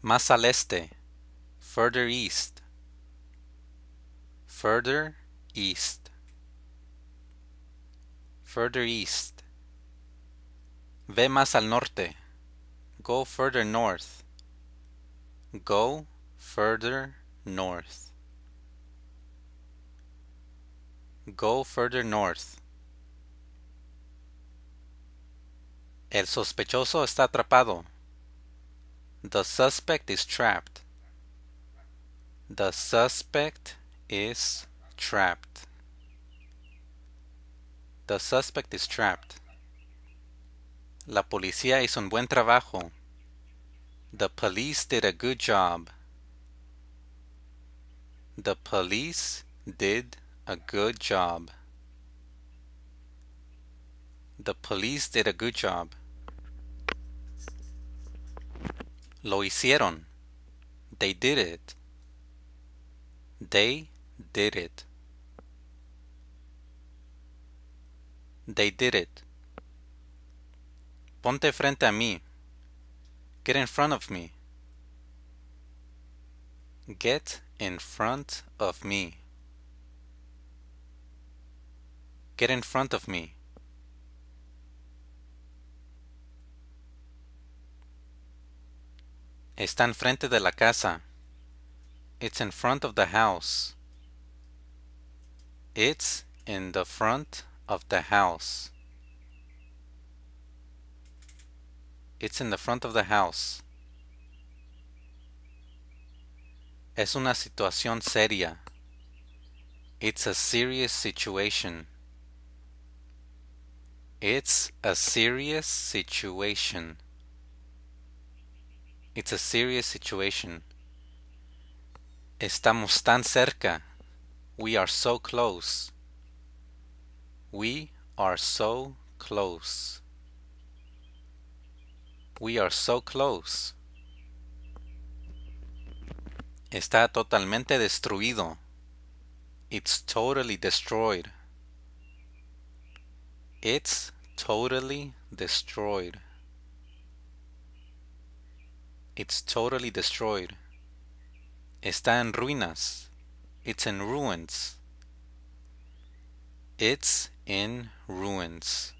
Más al este. Further east. Further east. Further east. Ve más al norte. Go further north. Go further north. Go further north. El sospechoso está atrapado. The suspect is trapped. The suspect is trapped. The suspect is trapped. La policía hizo un buen trabajo. The police did a good job. The police did a good job. The police did a good job. Lo hicieron. They did it. They did it. They did it. Ponte frente a mí. Get in front of me. Get in front of me. Get in front of me. Está frente de la casa. It's in front of the house. It's in the front of the house. It's in the front of the house. Es una situación seria. It's a serious situation. It's a serious situation. It's a serious situation. Estamos tan cerca. We are so close. We are so close. We are so close. Está totalmente destruido. It's totally destroyed. It's totally destroyed. It's totally destroyed. Está en ruinas. It's in ruins. It's in ruins.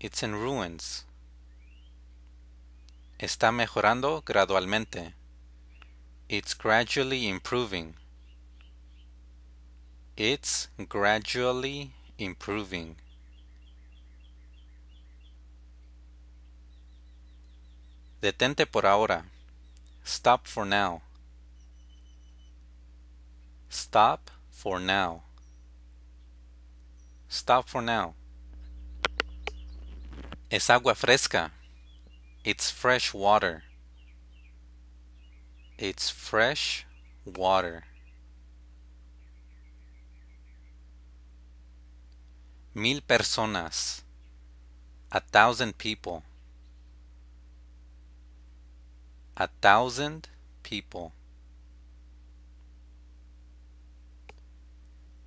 It's in ruins. Está mejorando gradualmente. It's gradually improving. It's gradually improving. Detente por ahora. Stop for now. Stop for now. Stop for now. Es agua fresca. It's fresh water. It's fresh water. Mil personas. A thousand people. a thousand people.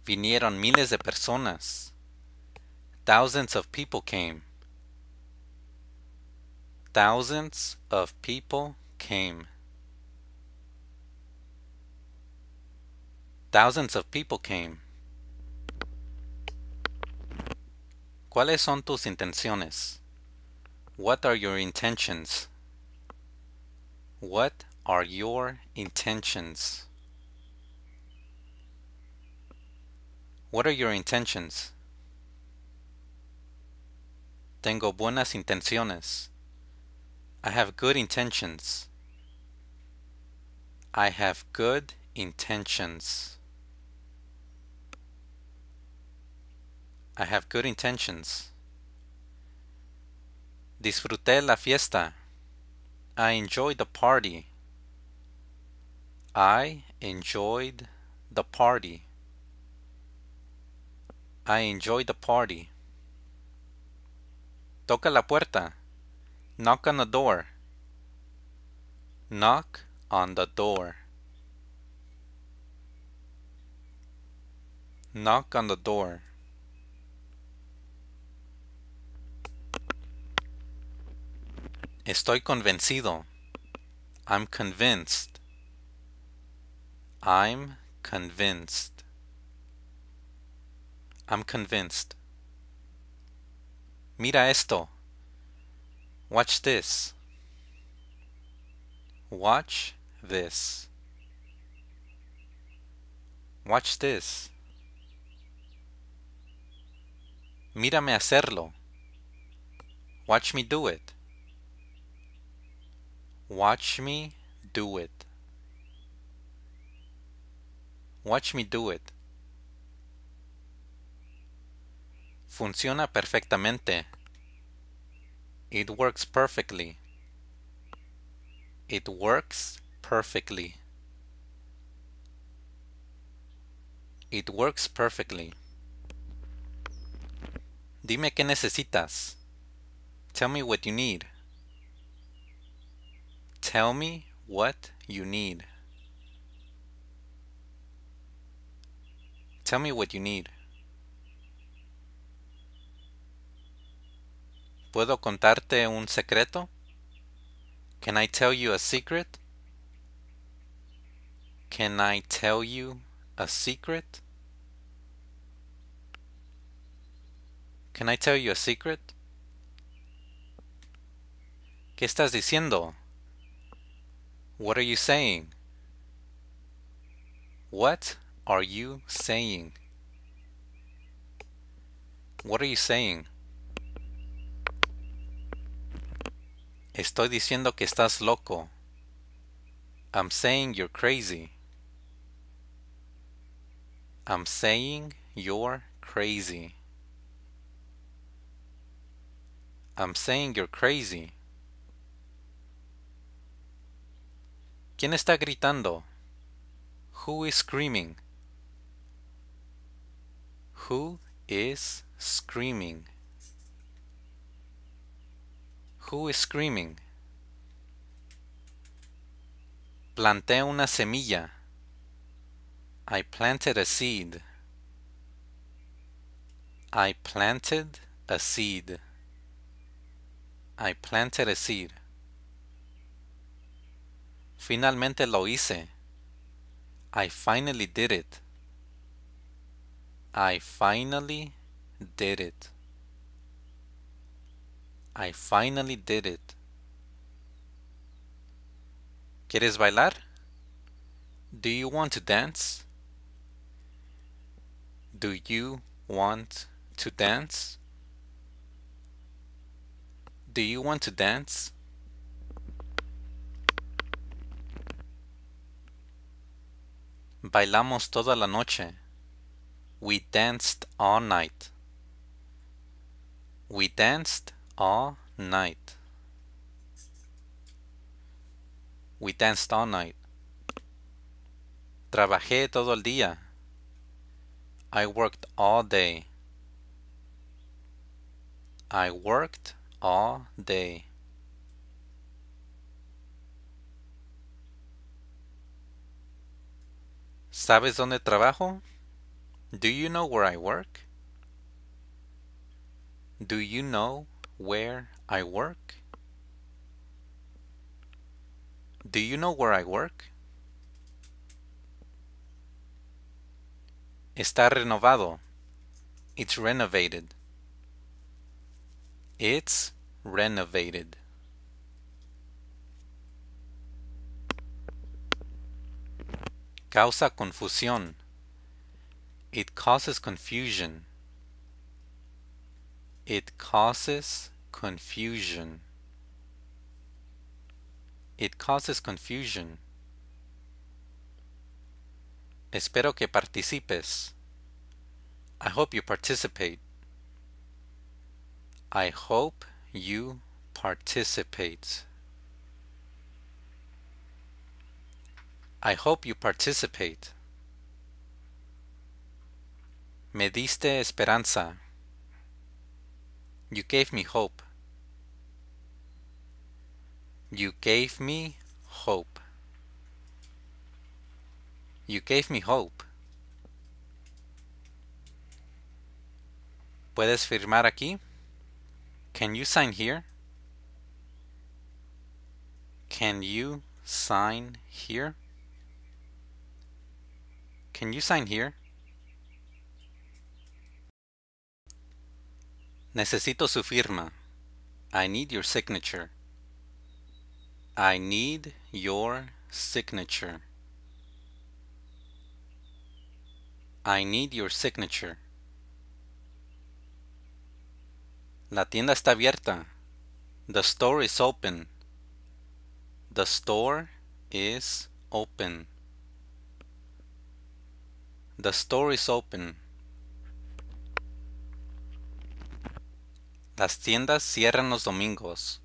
Vinieron miles de personas. Thousands of people came. Thousands of people came. Thousands of people came. ¿Cuáles son tus intenciones? What are your intentions? What are your intentions? What are your intentions? Tengo buenas intenciones. I have good intentions. I have good intentions. I have good intentions. Disfruté la fiesta. I enjoyed the party. I enjoyed the party. I enjoyed the party. Toca la puerta. Knock on the door. Knock on the door. Knock on the door. Estoy convencido. I'm convinced. I'm convinced. I'm convinced. Mira esto. Watch this. Watch this. Watch this. Mírame hacerlo. Watch me do it. Watch me do it. Watch me do it. Funciona perfectamente. It works perfectly. It works perfectly. It works perfectly. Dime qué necesitas. Tell me what you need. Tell me what you need. Tell me what you need. ¿Puedo contarte un secreto? Can I tell you a secret? Can I tell you a secret? Can I tell you a secret? ¿Qué estás diciendo? What are you saying? What are you saying? What are you saying? Estoy diciendo que estás loco. I'm saying you're crazy. I'm saying you're crazy. I'm saying you're crazy. ¿Quién está gritando? Who is screaming? Who is screaming? Who is screaming? Planté una semilla. I planted a seed. I planted a seed. I planted a seed. Finalmente lo hice. I finally did it. I finally did it. I finally did it. ¿Quieres bailar? Do you want to dance? Do you want to dance? Do you want to dance? Bailamos toda la noche. We danced all night. We danced all night. We danced all night. Trabajé todo el día. I worked all day. I worked all day. ¿Sabes dónde trabajo? Do you know where I work? Do you know where I work? Do you know where I work? Está renovado. It's renovated. It's renovated. Causa confusión. It causes confusion. It causes confusion. It causes confusion. Espero que participes. I hope you participate. I hope you participate. I hope you participate. Me diste esperanza. You gave me hope. You gave me hope. You gave me hope. ¿Puedes firmar aquí? Can you sign here? Can you sign here? Can you sign here? Necesito su firma. I need your signature. I need your signature. I need your signature. La tienda está abierta. The store is open. The store is open. The store is open. Las tiendas cierran los domingos.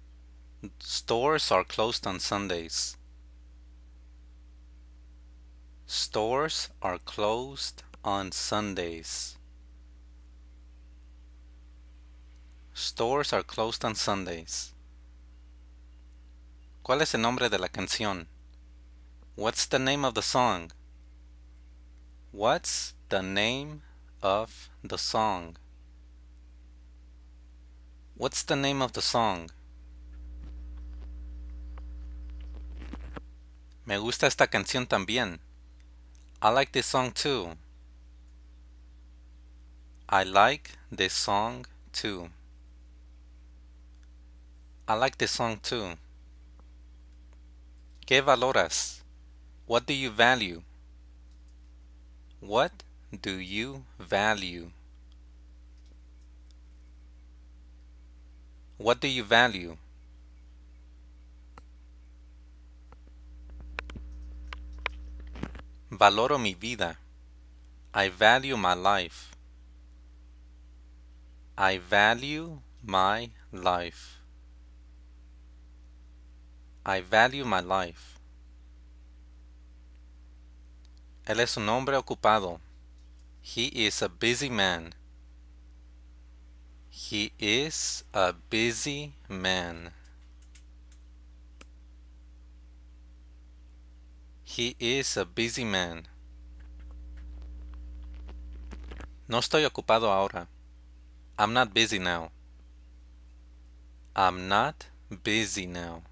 Stores are closed on Sundays. Stores are closed on Sundays. Stores are closed on Sundays. ¿Cuál es el nombre de la canción? What's the name of the song? What's the name of the song? What's the name of the song? Me gusta esta canción también. I like this song too. I like this song too. I like this song too. ¿Qué valoras? What do you value? What do you value? What do you value? Valoro mi vida. I value my life. I value my life. I value my life. Él es un hombre ocupado. He is a busy man. He is a busy man. He is a busy man. No estoy ocupado ahora. I'm not busy now. I'm not busy now.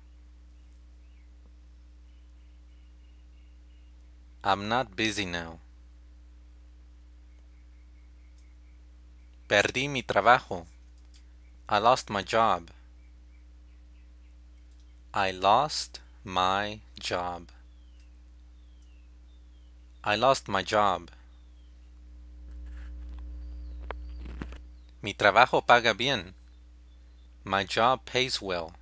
I'm not busy now. Perdí mi trabajo. I lost my job. I lost my job. I lost my job. Mi trabajo paga bien. My job pays well.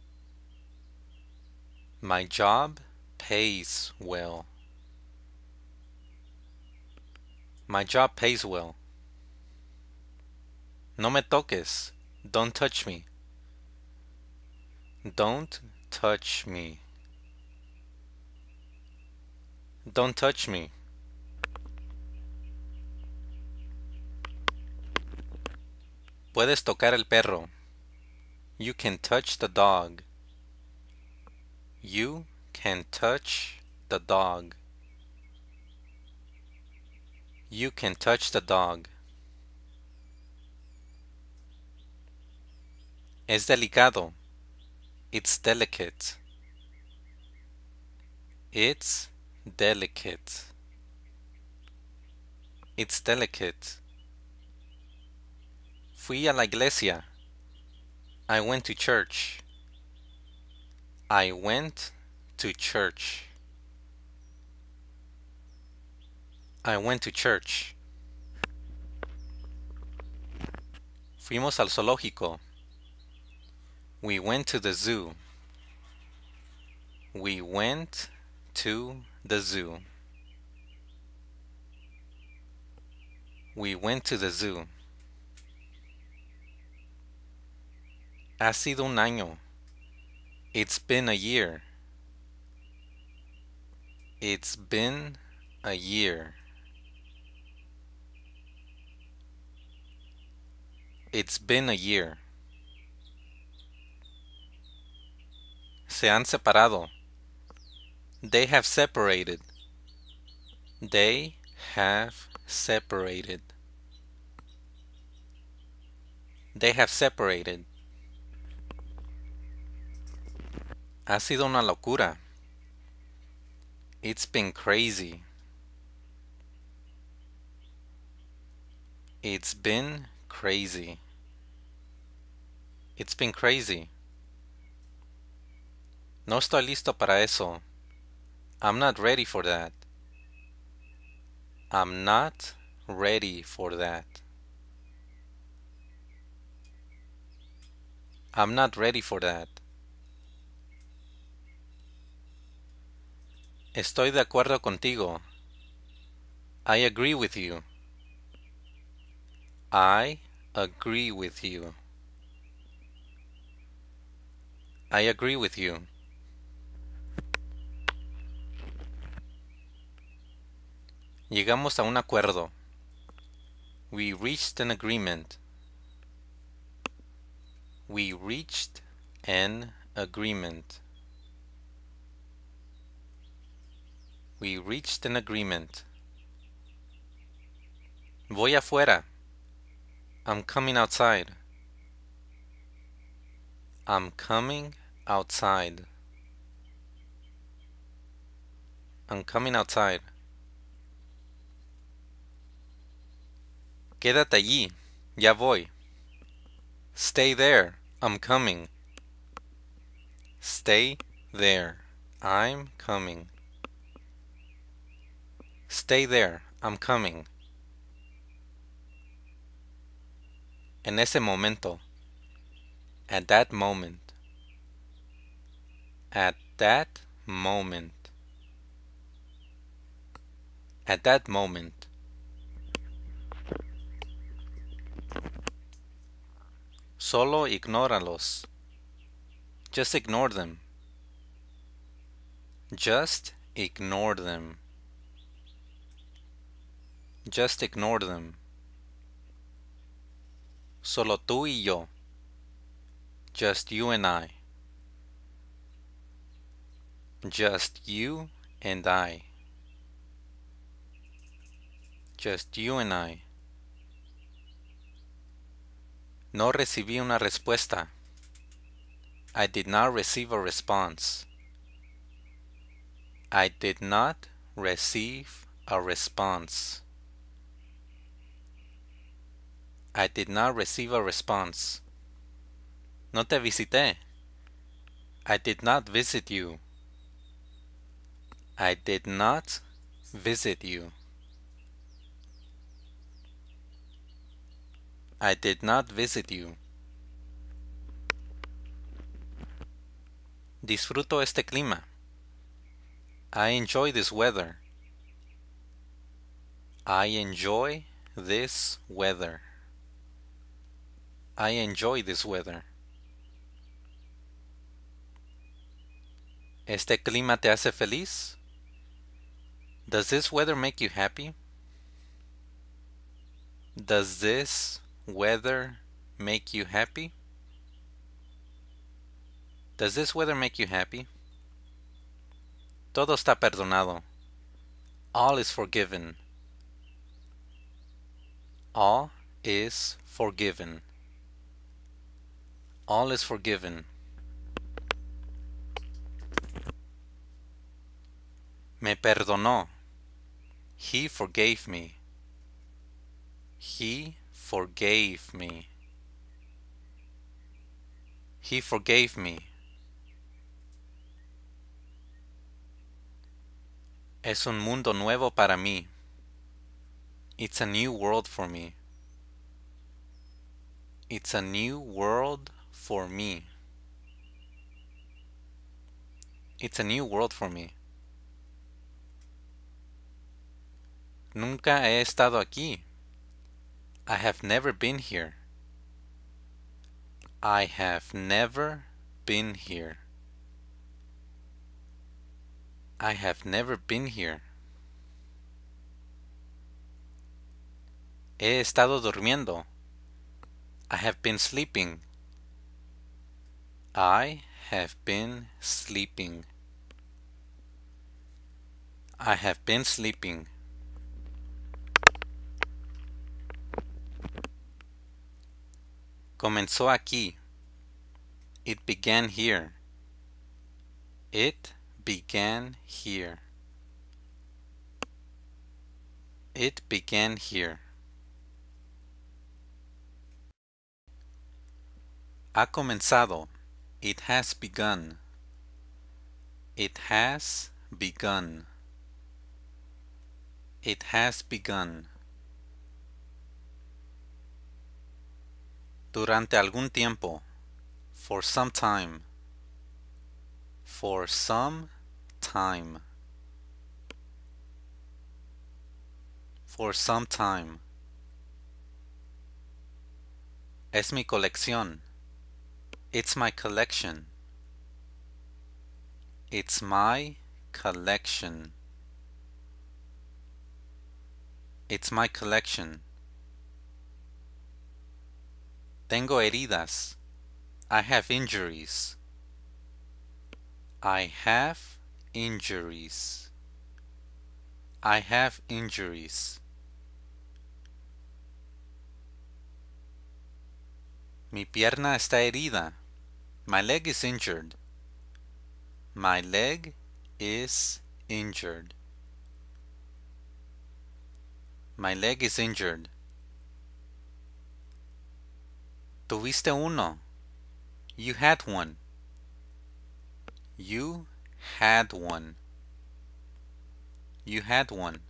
My job pays well. My job pays well. No me toques. Don't touch me. Don't touch me. Don't touch me. Puedes tocar el perro. You can touch the dog. You can touch the dog. You can touch the dog. Es delicado. It's delicate. It's delicate. It's delicate. Fui a la iglesia. I went to church. I went to church. I went to church. Fuimos al zoológico. We went to the zoo. We went to the zoo. We went to the zoo. Ha sido un año. It's been a year. It's been a year. It's been a year. Se han separado. They have separated. They have separated. They have separated. Ha sido una locura. It's been crazy. It's been crazy. It's been crazy. No estoy listo para eso. I'm not ready for that. I'm not ready for that. I'm not ready for that. Estoy de acuerdo contigo. I agree with you. I agree with you. I agree with you. Llegamos a un acuerdo. We reached an agreement. We reached an agreement. We reached an agreement. Voy afuera. I'm coming outside. I'm coming outside. I'm coming outside. Quédate allí. Ya voy. Stay there. I'm coming. Stay there. I'm coming. Stay there. I'm coming. En ese momento. At that moment at that moment. At that moment. Solo ignóralos. Just ignore them. Just ignore them. Just ignore them. Solo tú y yo. Just you and I just you and I. Just you and I. No recibí una respuesta. I did not receive a response. I did not receive a response. I did not receive a response. No te visité. I did not visit you. I did not visit you. I did not visit you. Disfruto este clima. I enjoy this weather. I enjoy this weather. I enjoy this weather. ¿Este clima te hace feliz? Does this weather make you happy? Does this weather make you happy? Does this weather make you happy? Todo está perdonado. All is forgiven. All is forgiven. All is forgiven. Me perdonó. He forgave me. He forgave me. He forgave me. Es un mundo nuevo para mí. It's a new world for me. It's a new world for me. It's a new world for me. Nunca he estado aquí. I have never been here. I have never been here. I have never been here. He estado durmiendo. I have been sleeping. I have been sleeping. I have been sleeping. Comenzó aquí. It began here. It began here. It began here. Ha comenzado. It has begun. It has begun. It has begun. durante algún tiempo, for some time, for some time, for some time. Es mi colección. It's my collection. It's my collection. It's my collection. Tengo heridas. I have injuries. I have injuries. I have injuries. Mi pierna está herida. My leg is injured. My leg is injured. My leg is injured. Tuviste uno. You had one. You had one. You had one.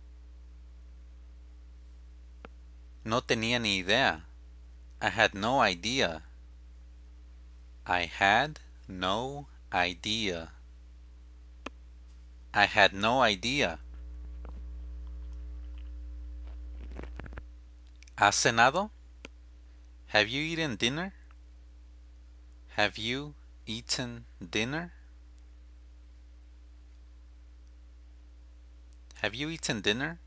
No tenía ni idea. I had no idea. I had no idea. I had no idea. ¿Has cenado? Have you eaten dinner? Have you eaten dinner? Have you eaten dinner?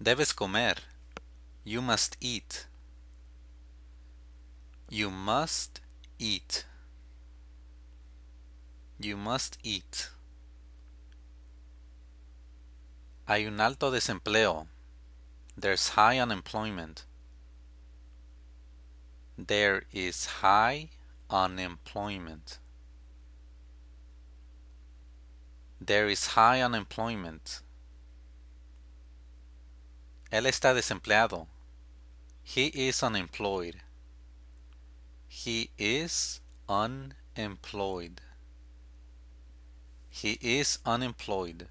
Debes comer. You must eat. You must eat. You must eat. Hay un alto desempleo. There's high unemployment. There is high unemployment. There is high unemployment. Él está desempleado. He is unemployed. He is unemployed. He is unemployed.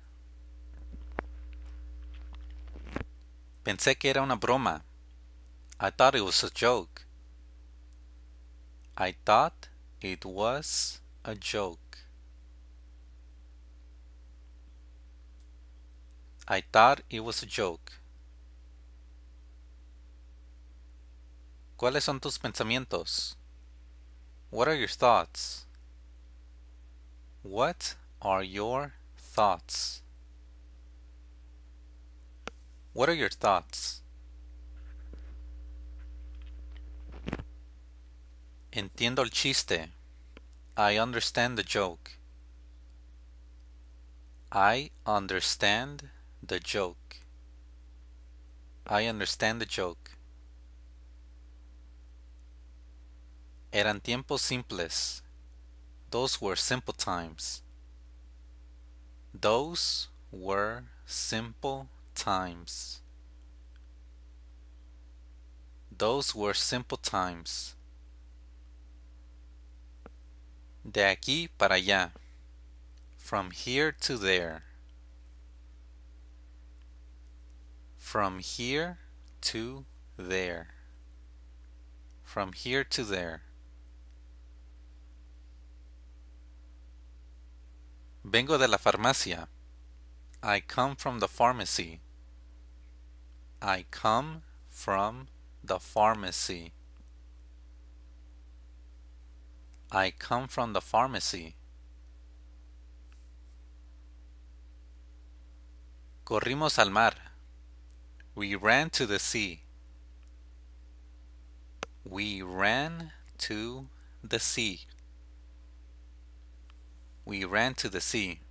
Pensé que era una broma. I thought it was a joke. I thought it was a joke. I thought it was a joke. ¿Cuáles son tus pensamientos? What are your thoughts? What are your thoughts? What are your thoughts? Entiendo el chiste. I understand the joke. I understand the joke. I understand the joke. Eran tiempos simples. Those were simple times. Those were simple times. Those were simple times. De aquí para allá. From here to there. From here to there. From here to there. Vengo de la farmacia. I come from the pharmacy. I come from the pharmacy. I come from the pharmacy. Corrimos al mar. We ran to the sea. We ran to the sea. We ran to the sea.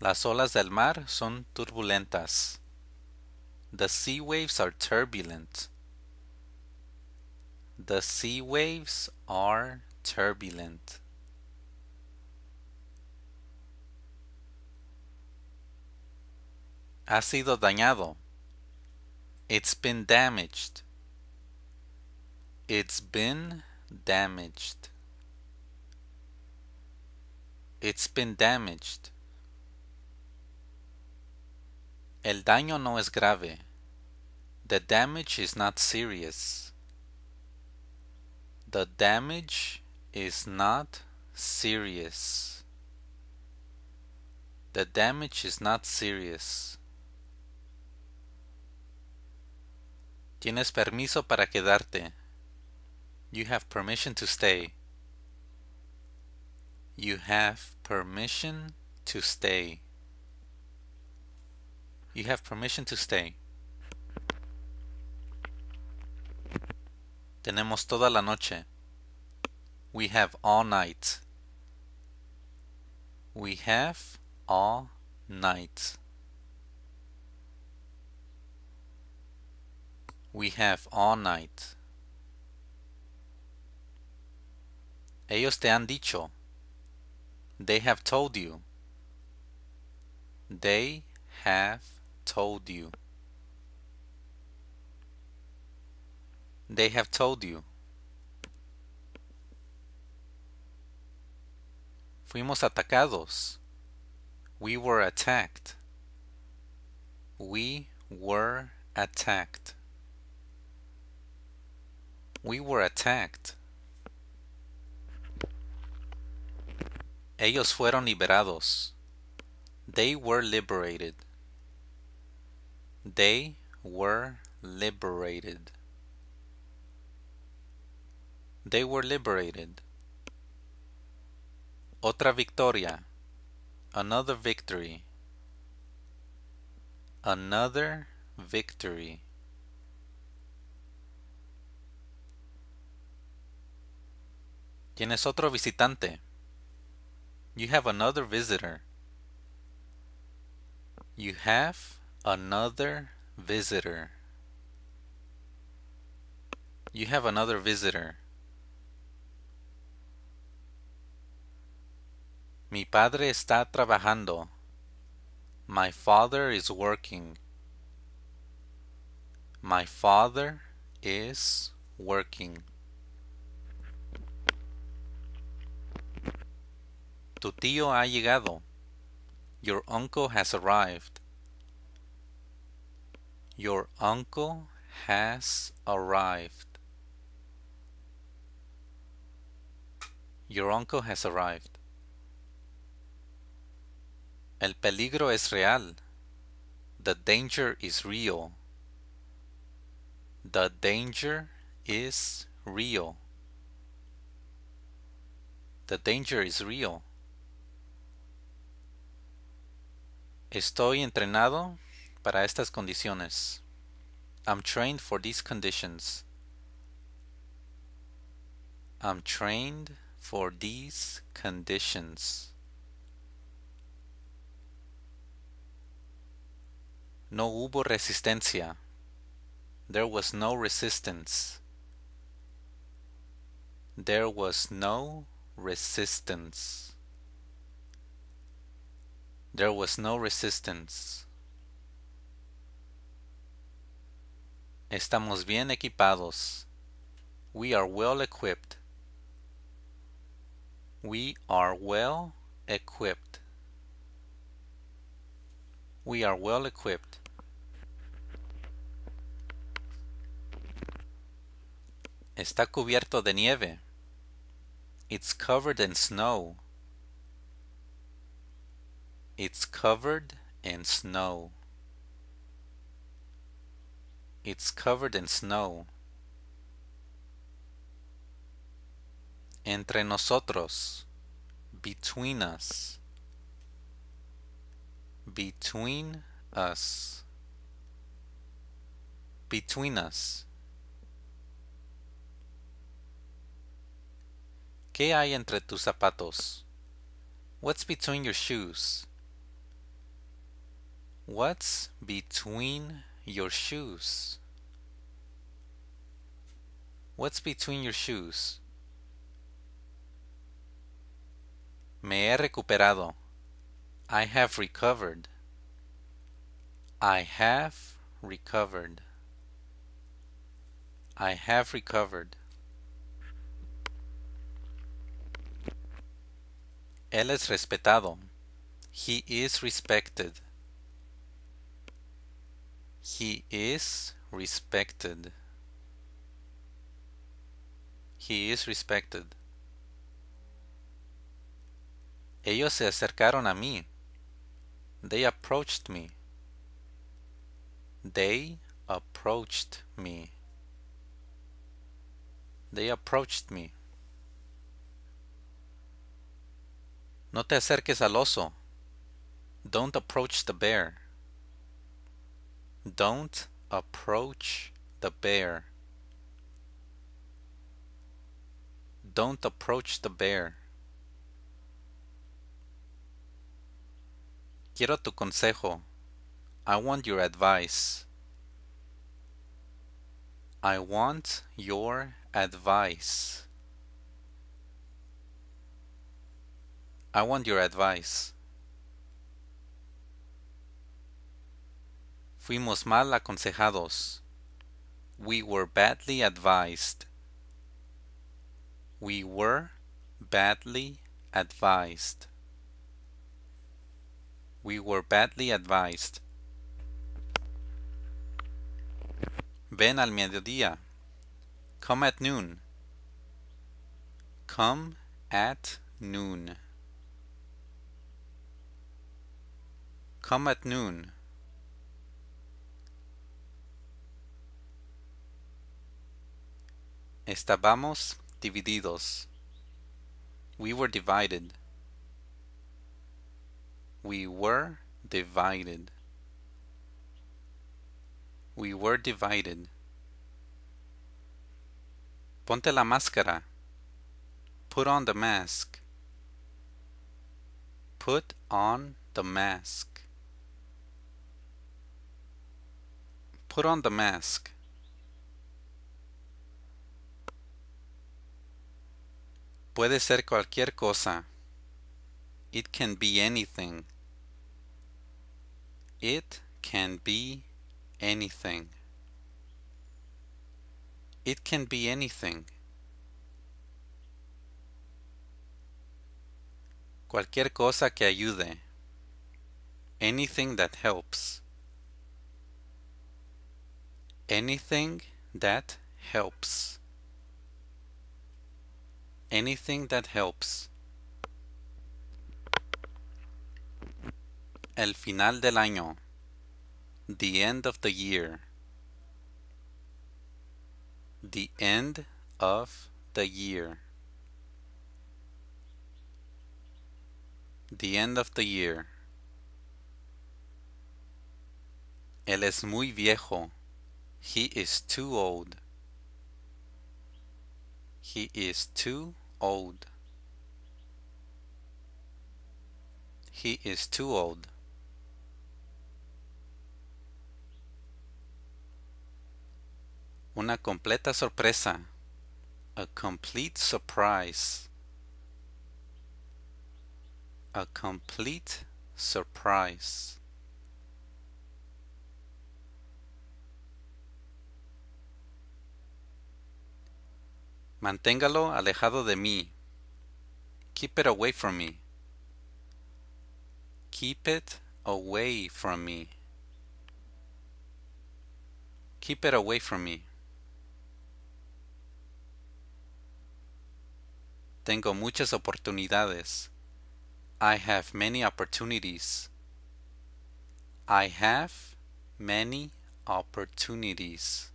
Las olas del mar son turbulentas. The sea waves are turbulent. The sea waves are turbulent. Ha sido dañado. It's been damaged. It's been damaged. It's been damaged. El daño no es grave. The damage is not serious. The damage is not serious. The damage is not serious. Tienes permiso para quedarte. You have permission to stay. You have permission to stay. You have permission to stay. Tenemos toda la noche. We have all night. We have all night. We have all night. Ellos te han dicho. They have told you. They have told you. They have told you. Fuimos atacados. We were attacked. We were attacked. We were attacked. Ellos fueron liberados. They were liberated. They were liberated. They were liberated. Otra victoria. Another victory. Another victory. Tienes otro visitante. You have another visitor. You have Another visitor. You have another visitor. Mi padre está trabajando. My father is working. My father is working. Tu tío ha llegado. Your uncle has arrived. Your uncle has arrived. Your uncle has arrived. El peligro es real. The danger is real. The danger is real. The danger is real. Estoy entrenado para estas condiciones. I'm trained for these conditions. I'm trained for these conditions. No hubo resistencia. There was no resistance. There was no resistance. There was no resistance. Estamos bien equipados. We are well equipped. We are well equipped. We are well equipped. Está cubierto de nieve. It's covered in snow. It's covered in snow. It's covered in snow. Entre nosotros. Between us. Between us. Between us. ¿Qué hay entre tus zapatos? What's between your shoes? What's between your shoes? What's between your shoes? Me he recuperado. I have recovered. I have recovered. I have recovered. Él es respetado. He is respected. He is respected. He is respected. Ellos se acercaron a mí. They approached me. They approached me. They approached me. No te acerques al oso. Don't approach the bear. Don't approach the bear. Don't approach the bear. Quiero tu consejo. I want your advice. I want your advice. I want your advice. Fuimos mal aconsejados. We were badly advised. We were badly advised. We were badly advised. Ven al mediodía. Come at noon. Come at noon. Come at noon. Estábamos divididos. We were divided. We were divided. We were divided. Ponte la máscara. Put on the mask. Put on the mask. Put on the mask. Puede ser cualquier cosa. It can be anything. It can be anything. It can be anything. Cualquier cosa que ayude. Anything that helps. Anything that helps anything that helps. El final del año. The end of the year. The end of the year. The end of the year. Él es muy viejo. He is too old. He is too old. He is too old. Una completa sorpresa. A complete surprise. A complete surprise. Manténgalo alejado de mí. Keep it away from me. Keep it away from me. Keep it away from me. Tengo muchas oportunidades. I have many opportunities. I have many opportunities.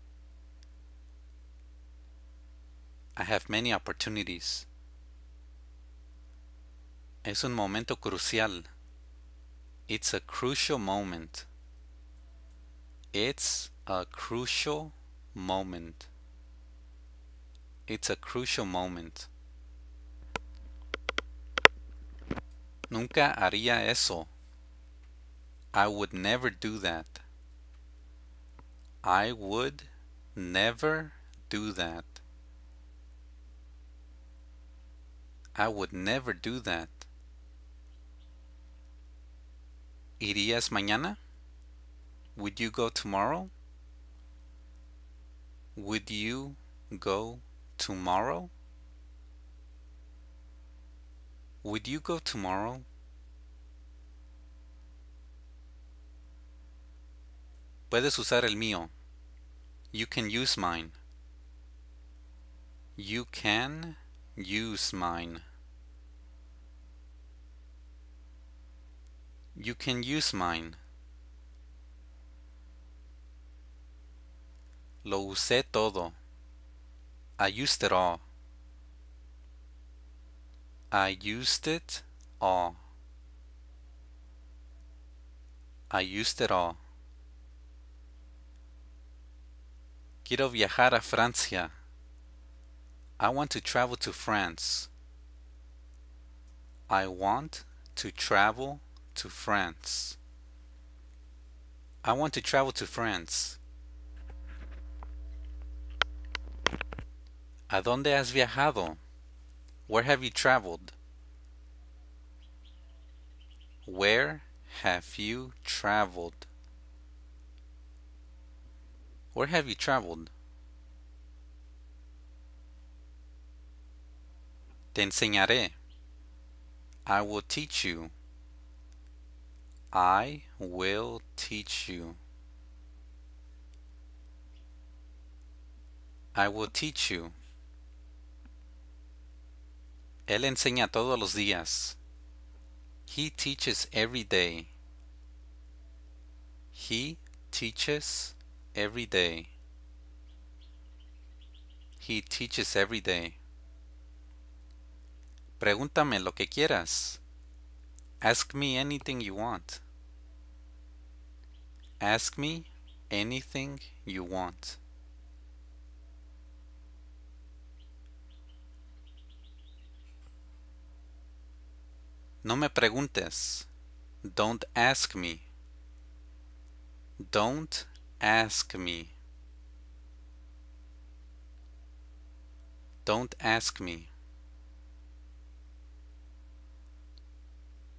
I have many opportunities. Es un momento crucial. It's a crucial moment. It's a crucial moment. It's a crucial moment. Nunca haría eso. I would never do that. I would never do that. I would never do that. ¿Irías mañana? Would you go tomorrow? Would you go tomorrow? Would you go tomorrow? Puedes usar el mío. You can use mine. You can use mine. You can use mine. Lo usé todo. I used it all. I used it all. I used it all. Quiero viajar a Francia. I want to travel to France. I want to travel to France. I want to travel to France. ¿A dónde has viajado? Where have you traveled? Where have you traveled? Where have you traveled? Te enseñaré. I will teach you. I will teach you. I will teach you. Él enseña todos los días. He teaches every day. He teaches every day. He teaches every day. Pregúntame lo que quieras. Ask me anything you want. Ask me anything you want. No me preguntes. Don't ask me. Don't ask me. Don't ask me.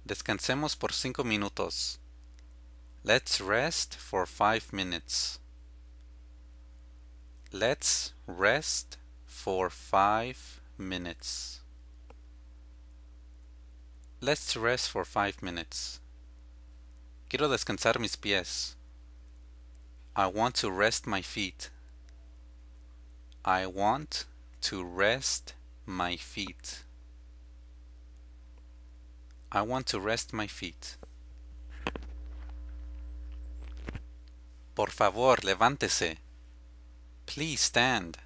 Descansemos por cinco minutos. Let's rest for five minutes. Let's rest for five minutes. Let's rest for five minutes. Quiero descansar mis pies. I want to rest my feet. I want to rest my feet. I want to rest my feet. Por favor, levántese. Please stand.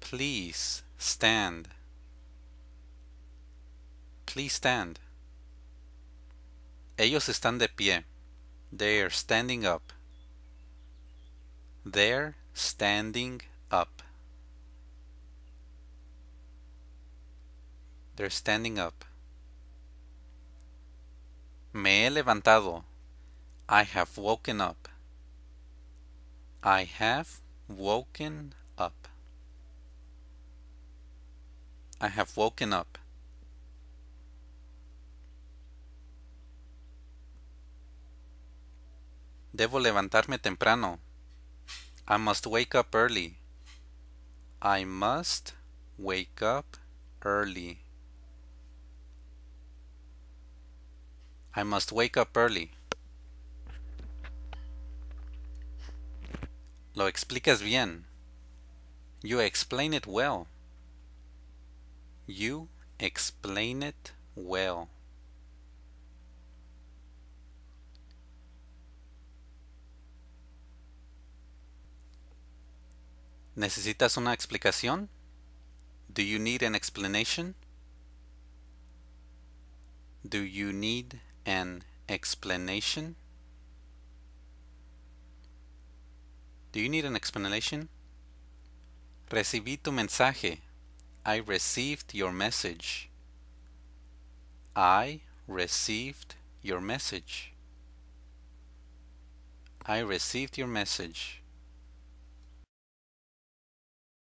Please stand. Please stand. Ellos están de pie. They're standing up. They're standing up. They're standing up. Me he levantado. I have woken up. I have woken up. I have woken up. Debo levantarme temprano. I must wake up early. I must wake up early. I must wake up early. Lo explicas bien. You explain it well. You explain it well. ¿Necesitas una explicación? Do you need an explanation? Do you need an explanation? Do you need an explanation? Recibí tu mensaje. I received your message. I received your message. I received your message.